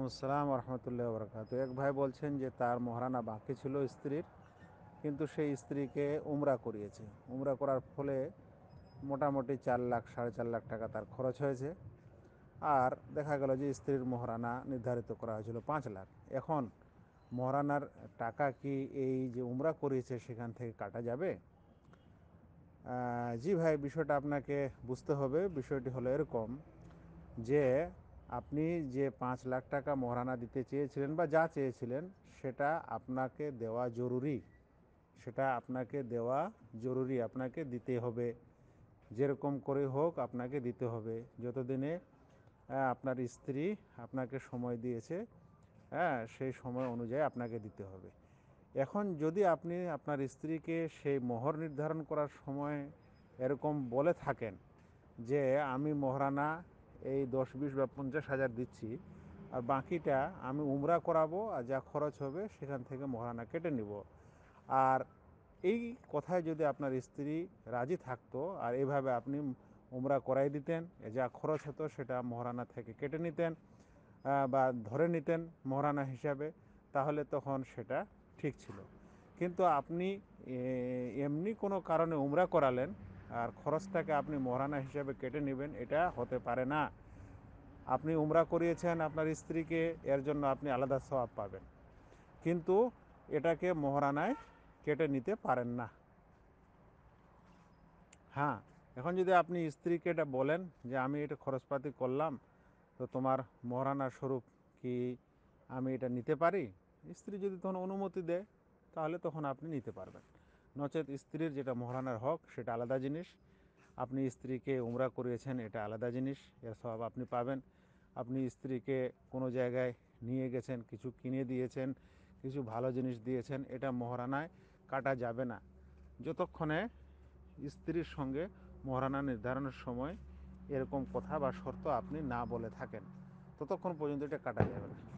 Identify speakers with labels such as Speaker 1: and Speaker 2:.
Speaker 1: ওয়ালাইকুম আসসালাম রহমতুল্লাহ বরকাত এক ভাই বলছেন যে তার মহারানা বাকি ছিল স্ত্রীর কিন্তু সেই স্ত্রীকে উমরা করিয়েছে উমরা করার ফলে মোটামুটি চার লাখ সাড়ে চার লাখ টাকা তার খরচ হয়েছে আর দেখা গেল যে স্ত্রীর মহারানা নির্ধারিত করা হয়েছিল পাঁচ লাখ এখন মহারানার টাকা কি এই যে উমরা করিয়েছে সেখান থেকে কাটা যাবে জি ভাই বিষয়টা আপনাকে বুঝতে হবে বিষয়টি হলো এরকম যে আপনি যে পাঁচ লাখ টাকা মহারানা দিতে চেয়েছিলেন বা যা চেয়েছিলেন সেটা আপনাকে দেওয়া জরুরি সেটা আপনাকে দেওয়া জরুরি আপনাকে দিতে হবে যেরকম করে হোক আপনাকে দিতে হবে যতদিনে আপনার স্ত্রী আপনাকে সময় দিয়েছে হ্যাঁ সেই সময় অনুযায়ী আপনাকে দিতে হবে এখন যদি আপনি আপনার স্ত্রীকে সেই মোহর নির্ধারণ করার সময় এরকম বলে থাকেন যে আমি মহারানা এই দশ বিশ বা পঞ্চাশ হাজার দিচ্ছি আর বাকিটা আমি উমরা করাবো আর যা খরচ হবে সেখান থেকে মহারানা কেটে নিব আর এই কথায় যদি আপনার স্ত্রী রাজি থাকতো আর এভাবে আপনি উমরা করাই দিতেন যা খরচ হতো সেটা মহারানা থেকে কেটে নিতেন বা ধরে নিতেন মহারানা হিসাবে তাহলে তখন সেটা ঠিক ছিল কিন্তু আপনি এমনি কোনো কারণে উমরা করালেন আর খরচটাকে আপনি মহারানা হিসেবে কেটে নেবেন এটা হতে পারে না আপনি উমরা করিয়েছেন আপনার স্ত্রীকে এর জন্য আপনি আলাদা স্বভাব পাবেন কিন্তু এটাকে মহারানায় কেটে নিতে পারেন না হ্যাঁ এখন যদি আপনি স্ত্রীকে এটা বলেন যে আমি এটা খরচপাতি করলাম তো তোমার মহারানা স্বরূপ কি আমি এটা নিতে পারি স্ত্রী যদি তখন অনুমতি দেয় তাহলে তখন আপনি নিতে পারবেন নচেত স্ত্রীর যেটা মহারানার হক সেটা আলাদা জিনিস আপনি স্ত্রীকে উমরা করিয়েছেন এটা আলাদা জিনিস এর সব আপনি পাবেন আপনি স্ত্রীকে কোনো জায়গায় নিয়ে গেছেন কিছু কিনে দিয়েছেন কিছু ভালো জিনিস দিয়েছেন এটা মহারানায় কাটা যাবে না যতক্ষণে স্ত্রীর সঙ্গে মহারানা নির্ধারণের সময় এরকম কথা বা শর্ত আপনি না বলে থাকেন ততক্ষণ পর্যন্ত এটা কাটা যাবে না